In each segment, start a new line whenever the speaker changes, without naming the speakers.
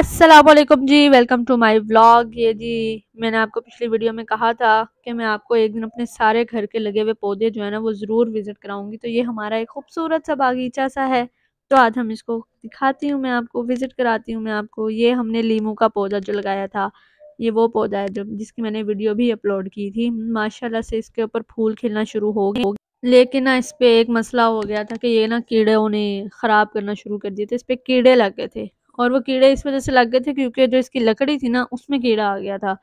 Aslam ji welcome to my blog ये जी मैंने आपको पिछली वीडियो में कहा था कि मैं आपको एक दिन अपने सारे घर के लगे हुए पौधे जो है ना वो ज़रूर विज़िट कराऊंगी तो ये हमारा एक खूबसूरत सा बागीचा सा है तो आज हम इसको दिखाती हूँ मैं आपको विज़िट कराती हूँ मैं आपको ये हमने लीमू का पौधा जो लगाया था ये वो पौधा है जो जिसकी मैंने वीडियो भी अपलोड की थी माशाला से इसके ऊपर फूल खिलना शुरू हो गए लेकिन ना इस पर एक मसला हो गया था कि ये ना कीड़े उन्हें ख़राब करना शुरू कर दिए थे इस पर कीड़े लग गए थे और वो कीड़े इस वजह से लग गए थे क्योंकि जो इसकी लकड़ी थी ना उसमें कीड़ा आ गया था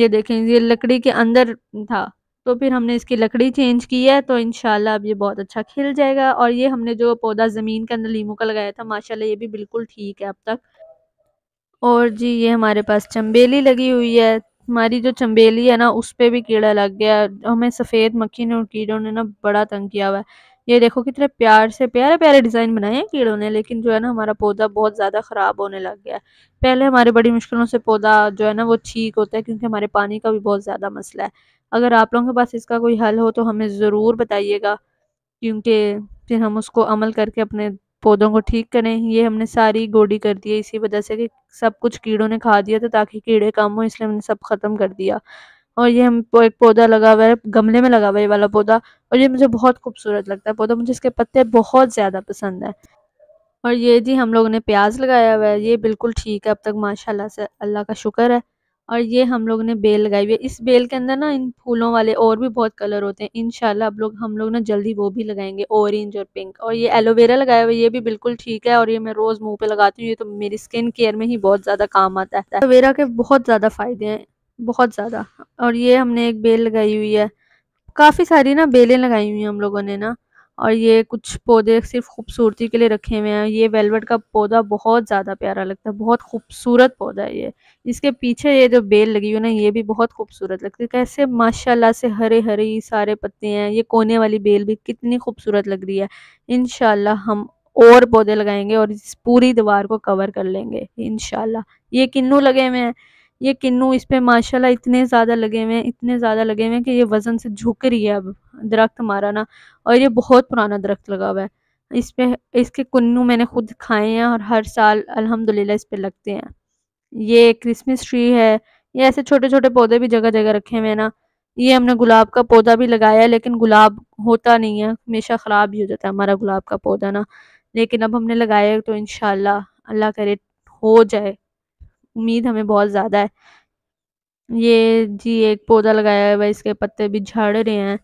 ये देखें ये लकड़ी के अंदर था तो फिर हमने इसकी लकड़ी चेंज की है तो इन अब ये बहुत अच्छा खिल जाएगा और ये हमने जो पौधा ज़मीन के अंदर लीमू का लगाया था माशाल्लाह ये भी बिल्कुल ठीक है अब तक और जी ये हमारे पास चम्बेली लगी हुई है हमारी जो चम्बेली है ना उस पर भी कीड़ा लग गया हमें सफ़ेद मक्खी ने और कीड़ों ने ना बड़ा तंग किया हुआ है ये देखो कितने प्यार से प्यारे प्यारे डिज़ाइन बनाए हैं कीड़ों ने लेकिन जो है ना हमारा पौधा बहुत ज़्यादा ख़राब होने लग गया है पहले हमारे बड़ी मुश्किलों से पौधा जो है ना वो ठीक होता है क्योंकि हमारे पानी का भी बहुत ज़्यादा मसला है अगर आप लोगों के पास इसका कोई हल हो तो हमें ज़रूर बताइएगा क्योंकि फिर हम उसको अमल करके अपने पौधों को ठीक करें ये हमने सारी गोडी कर दी है इसी वजह से कि सब कुछ कीड़ों ने खा दिया था ताकि कीड़े कम हो इसलिए हमने सब ख़त्म कर दिया और ये हम एक पौधा लगा हुआ है गमले में लगा हुआ है ये वाला पौधा और ये मुझे बहुत खूबसूरत लगता है पौधा मुझे इसके पत्ते बहुत ज़्यादा पसंद है और ये जी हम लोगों ने प्याज लगाया हुआ है ये बिल्कुल ठीक है अब तक माशाल्लाह से अल्लाह का शुक्र है और ये हम लोग ने बेल लगाई हुई है इस बेल के अंदर ना इन फूलों वाले और भी बहुत कलर होते हैं इनशाला अब लोग हम लोग ना जल्दी वो भी लगाएंगे ऑरेंज और पिंक और ये एलोवेरा लगाया हुआ है ये भी बिल्कुल ठीक है और ये मैं रोज़ मुंह पे लगाती हूँ ये तो मेरी स्किन केयर में ही बहुत ज़्यादा काम आता है एलोवेरा के बहुत ज़्यादा फायदे हैं बहुत ज़्यादा और ये हमने एक बेल लगाई हुई है काफ़ी सारी ना बेलें लगाई हुई हैं हम लोगों ने ना और ये कुछ पौधे सिर्फ खूबसूरती के लिए रखे हुए हैं ये वेलवेट का पौधा बहुत ज़्यादा प्यारा लगता है बहुत खूबसूरत पौधा है ये इसके पीछे ये जो बेल लगी हुई है ना ये भी बहुत खूबसूरत लगती है कैसे माशाल्लाह से हरे हरे सारे पत्ते हैं ये कोने वाली बेल भी कितनी खूबसूरत लग रही है इन हम और पौधे लगाएंगे और इस पूरी दीवार को कवर कर लेंगे इनशाला ये किन्नू लगे हुए हैं ये किन्नू इस पे माशाल्लाह इतने ज़्यादा लगे हुए हैं इतने ज़्यादा लगे हुए हैं कि ये वज़न से झुक रही है अब दरख्त हमारा ना और ये बहुत पुराना दरख्त लगा हुआ है इस पे इसके कन्नू मैंने खुद खाए हैं और हर साल अल्हम्दुलिल्लाह इस पे लगते हैं ये क्रिसमस ट्री है ये ऐसे छोटे छोटे पौधे भी जगह जगह रखे हुए हैं ना ये हमने गुलाब का पौधा भी लगाया है लेकिन गुलाब होता नहीं है हमेशा ख़राब ही हो जाता है हमारा गुलाब का पौधा ना लेकिन अब हमने लगाया तो इन अल्लाह करे हो जाए उम्मीद हमें बहुत ज़्यादा है ये जी एक पौधा लगाया हुआ है इसके पत्ते भी झड़ रहे हैं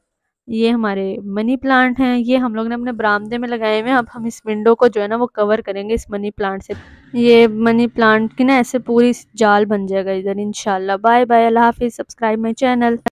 ये हमारे मनी प्लांट हैं ये हम लोग ने अपने बरामदे में लगाए हुए हैं अब हम इस विंडो को जो है ना वो कवर करेंगे इस मनी प्लांट से ये मनी प्लांट की ना ऐसे पूरी जाल बन जाएगा इधर इंशाल्लाह बाय बाय अल्लाह हाफिज़ सब्सक्राइब माई चैनल